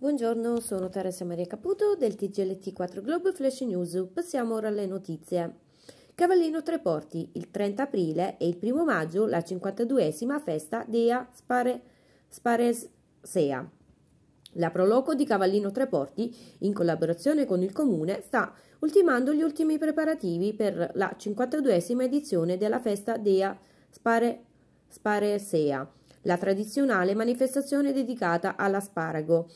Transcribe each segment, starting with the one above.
Buongiorno, sono Teresa Maria Caputo del TGLT4 Globe Flash News. Passiamo ora alle notizie. Cavallino Treporti, il 30 aprile e il 1 maggio la 52esima festa dea Spare, Spares La Proloco di Cavallino Treporti, in collaborazione con il Comune, sta ultimando gli ultimi preparativi per la 52esima edizione della festa dea Spare, Sparesea la tradizionale manifestazione dedicata all'asparago,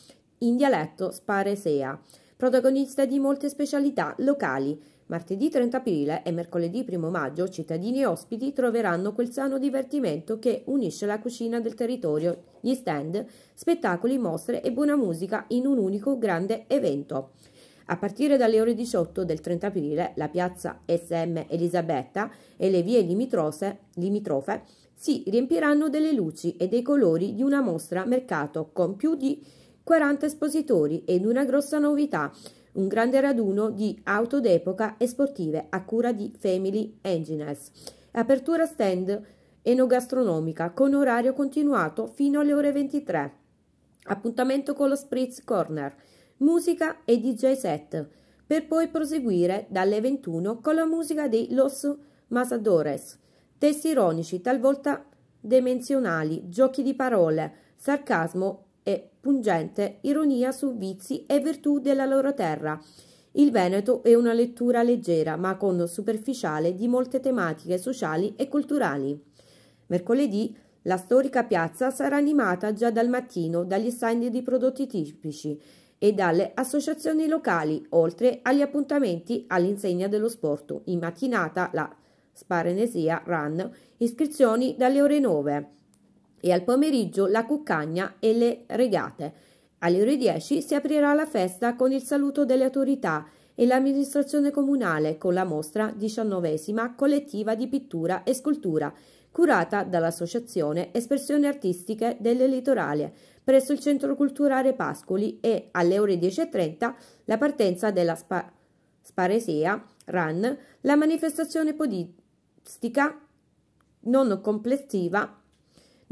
in dialetto sparesea, protagonista di molte specialità locali. Martedì 30 aprile e mercoledì 1 maggio cittadini e ospiti troveranno quel sano divertimento che unisce la cucina del territorio, gli stand, spettacoli, mostre e buona musica in un unico grande evento. A partire dalle ore 18 del 30 aprile, la piazza SM Elisabetta e le vie limitrose, limitrofe si riempiranno delle luci e dei colori di una mostra mercato con più di 40 espositori ed una grossa novità, un grande raduno di auto d'epoca e sportive a cura di Family Engineers. Apertura stand enogastronomica con orario continuato fino alle ore 23. Appuntamento con lo Spritz Corner, musica e DJ set, per poi proseguire dalle 21 con la musica dei Los Masadores. Testi ironici, talvolta demensionali, giochi di parole, sarcasmo e pungente ironia su vizi e virtù della loro terra. Il Veneto è una lettura leggera ma con superficiale di molte tematiche sociali e culturali. Mercoledì la storica piazza sarà animata già dal mattino dagli stand di prodotti tipici e dalle associazioni locali, oltre agli appuntamenti all'insegna dello sport. In mattinata la Sparenesia Run, iscrizioni dalle ore 9 e al pomeriggio la cuccagna e le regate. Alle ore 10 si aprirà la festa con il saluto delle autorità e l'amministrazione comunale con la mostra diciannovesima collettiva di pittura e scultura curata dall'associazione Espressioni Artistiche delle Litorale presso il Centro Culturale Pascoli e alle ore 10.30 la partenza della Spa- Sparesea Run, la manifestazione podistica non complessiva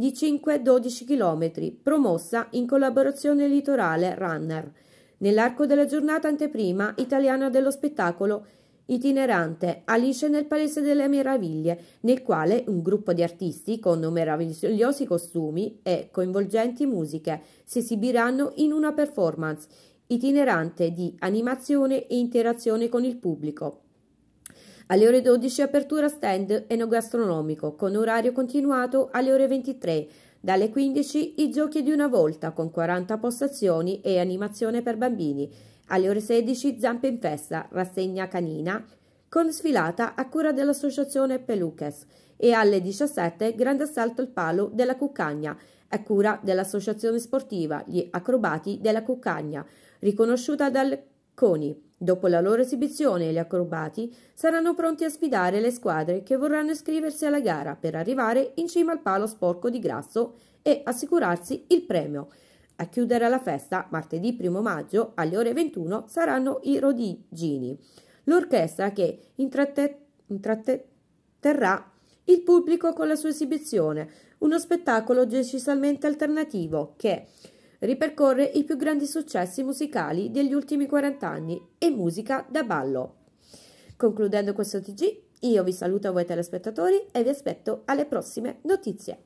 di 5-12 km, promossa in collaborazione Litorale Runner. Nell'arco della giornata anteprima italiana dello spettacolo itinerante Alice nel Paese delle Meraviglie, nel quale un gruppo di artisti con meravigliosi costumi e coinvolgenti musiche si esibiranno in una performance itinerante di animazione e interazione con il pubblico. Alle ore 12 apertura stand enogastronomico con orario continuato alle ore 23. Dalle 15 i giochi di una volta con 40 postazioni e animazione per bambini. Alle ore 16 Zampe in festa, rassegna canina con sfilata a cura dell'associazione Peluches e alle 17 grande assalto al palo della Cuccagna a cura dell'associazione sportiva Gli Acrobati della Cuccagna riconosciuta dal CONI. Dopo la loro esibizione, gli acrobati saranno pronti a sfidare le squadre che vorranno iscriversi alla gara per arrivare in cima al palo sporco di grasso e assicurarsi il premio. A chiudere la festa, martedì 1 maggio, alle ore 21, saranno i Rodigini, l'orchestra che intratte- intratterrà il pubblico con la sua esibizione, uno spettacolo decisamente alternativo che ripercorre i più grandi successi musicali degli ultimi 40 anni e musica da ballo. Concludendo questo TG, io vi saluto voi telespettatori e vi aspetto alle prossime notizie.